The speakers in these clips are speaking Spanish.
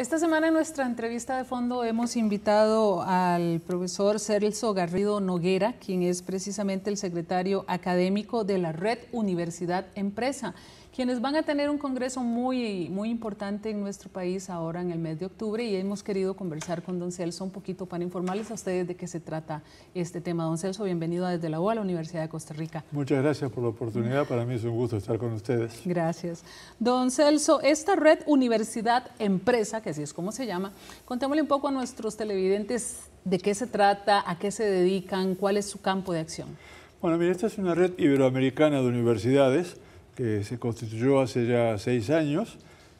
Esta semana en nuestra entrevista de fondo hemos invitado al profesor Celso Garrido Noguera, quien es precisamente el secretario académico de la Red Universidad Empresa, quienes van a tener un congreso muy, muy importante en nuestro país ahora en el mes de octubre y hemos querido conversar con don Celso un poquito para informarles a ustedes de qué se trata este tema. Don Celso, bienvenido desde la UA la Universidad de Costa Rica. Muchas gracias por la oportunidad, para mí es un gusto estar con ustedes. Gracias. Don Celso, esta Red Universidad Empresa, que así es como se llama. Contémosle un poco a nuestros televidentes de qué se trata, a qué se dedican, cuál es su campo de acción. Bueno, mire, esta es una red iberoamericana de universidades que se constituyó hace ya seis años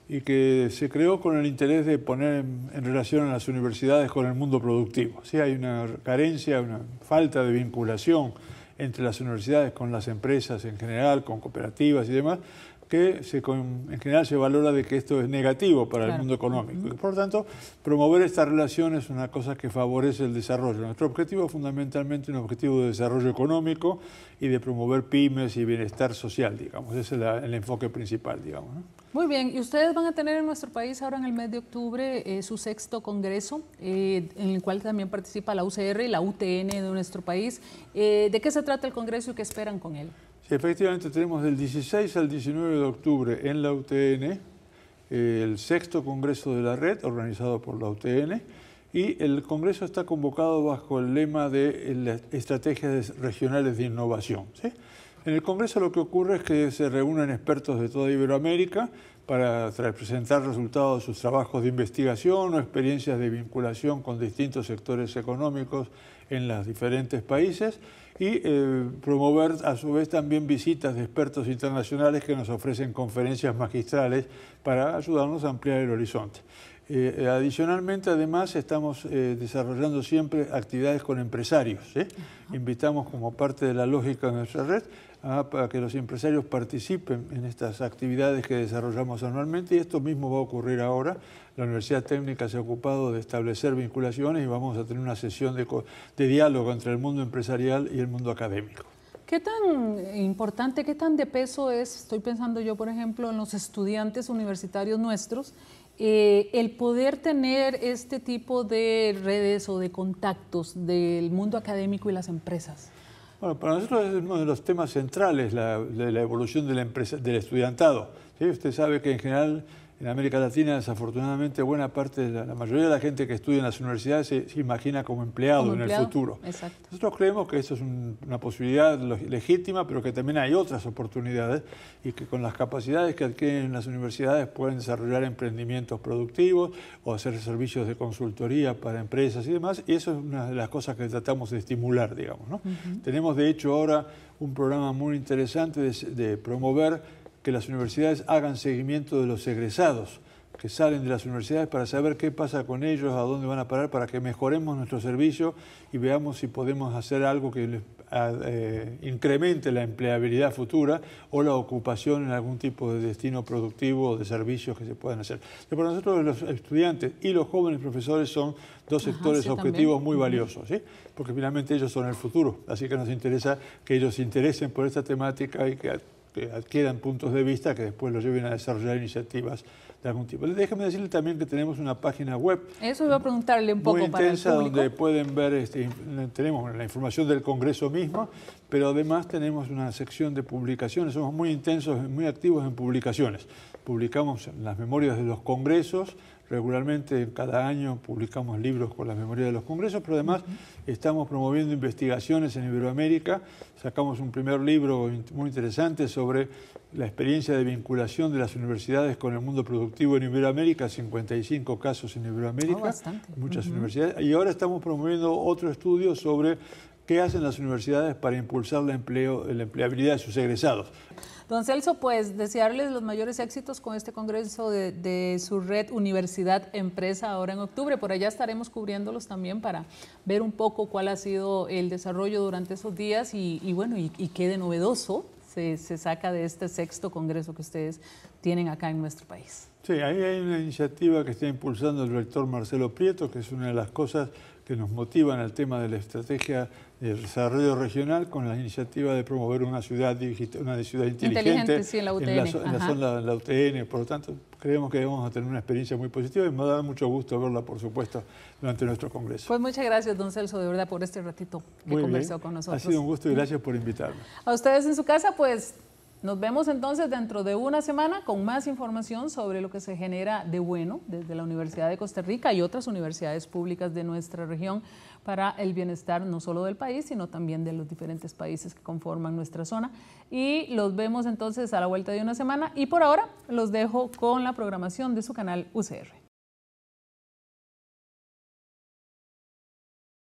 y que se creó con el interés de poner en, en relación a las universidades con el mundo productivo. Sí, hay una carencia, una falta de vinculación entre las universidades con las empresas en general, con cooperativas y demás, que en general se valora de que esto es negativo para el mundo económico. Por lo tanto, promover esta relación es una cosa que favorece el desarrollo. Nuestro objetivo es fundamentalmente un objetivo de desarrollo económico y de promover pymes y bienestar social, digamos. Ese es el enfoque principal, digamos. Muy bien, y ustedes van a tener en nuestro país ahora en el mes de octubre eh, su sexto congreso, eh, en el cual también participa la UCR y la UTN de nuestro país. Eh, ¿De qué se trata el congreso y qué esperan con él? Sí, efectivamente tenemos del 16 al 19 de octubre en la UTN eh, el sexto Congreso de la Red, organizado por la UTN, y el Congreso está convocado bajo el lema de eh, estrategias regionales de innovación. En el Congreso lo que ocurre es que se reúnen expertos de toda Iberoamérica para presentar resultados de sus trabajos de investigación o experiencias de vinculación con distintos sectores económicos en los diferentes países y eh, promover a su vez también visitas de expertos internacionales que nos ofrecen conferencias magistrales para ayudarnos a ampliar el horizonte. Eh, eh, adicionalmente, además, estamos desarrollando siempre actividades con empresarios. Invitamos como parte de la lógica de nuestra red a, que los empresarios participen en estas actividades que desarrollamos anualmente y esto mismo va a ocurrir ahora la Universidad Técnica se ha ocupado de establecer vinculaciones y vamos a tener una sesión de, diálogo entre el mundo empresarial y el mundo académico. ¿Qué tan importante, qué tan de peso es, estoy pensando yo, por ejemplo, en los estudiantes universitarios nuestros, eh, el poder tener este tipo de redes o de contactos del mundo académico y las empresas? Bueno, para nosotros es uno de los temas centrales la, de la evolución del estudiantado. Usted sabe que en general en América Latina, desafortunadamente, buena parte de la, mayoría de la gente que estudia en las universidades se, imagina como empleado, en el futuro. Nosotros creemos que eso es una posibilidad legítima, pero que también hay otras oportunidades y que con las capacidades que adquieren las universidades pueden desarrollar emprendimientos productivos o hacer servicios de consultoría para empresas y demás. Y eso es una de las cosas que tratamos de estimular, digamos. Tenemos, de hecho, ahora un programa muy interesante de, de promover que las universidades hagan seguimiento de los egresados que salen de las universidades para saber qué pasa con ellos, a dónde van a parar, para que mejoremos nuestro servicio y veamos si podemos hacer algo que les, eh, incremente la empleabilidad futura o la ocupación en algún tipo de destino productivo o de servicios que se puedan hacer. Y para nosotros los estudiantes y los jóvenes profesores son dos sectores objetivos muy valiosos, ¿sí? porque finalmente ellos son el futuro, así que nos interesa que ellos se interesen por esta temática y que que adquieran puntos de vista que después los lleven a desarrollar iniciativas de algún tipo. Déjame decirle también que tenemos una página web. Eso voy a preguntarle un poco muy intensa, donde pueden ver, este, tenemos la información del Congreso mismo, pero además tenemos una sección de publicaciones. Somos muy intensos, muy activos en publicaciones. Publicamos las memorias de los congresos, regularmente cada año publicamos libros con la memoria de los congresos, pero además estamos promoviendo investigaciones en Iberoamérica. Sacamos un primer libro muy interesante sobre la experiencia de vinculación de las universidades con el mundo productivo en Iberoamérica, 55 casos en Iberoamérica, oh, muchas universidades. Y ahora estamos promoviendo otro estudio sobre ¿Qué hacen las universidades para impulsar la, empleabilidad de sus egresados? Don Celso, pues desearles los mayores éxitos con este congreso de, su red Universidad Empresa ahora en octubre. Por allá estaremos cubriéndolos también para ver un poco cuál ha sido el desarrollo durante esos días y, bueno, y, qué de novedoso se, se, saca de este sexto congreso que ustedes tienen acá en nuestro país. Sí, ahí hay una iniciativa que está impulsando el rector Marcelo Prieto, que es una de las cosas que nos motivan al tema de la estrategia de desarrollo regional con la iniciativa de promover una ciudad una ciudad inteligente, inteligente sí, en, la UTN. la, UTN. Por lo tanto, creemos que vamos a tener una experiencia muy positiva y me da mucho gusto verla, por supuesto, durante nuestro congreso. Pues muchas gracias, don Celso, de verdad, por este ratito que conversó con nosotros. Ha sido un gusto y gracias por invitarme. A ustedes en su casa, pues nos vemos entonces dentro de una semana con más información sobre lo que se genera de bueno desde la Universidad de Costa Rica y otras universidades públicas de nuestra región para el bienestar no solo del país, sino también de los diferentes países que conforman nuestra zona. Y los vemos entonces a la vuelta de una semana y por ahora los dejo con la programación de su canal UCR.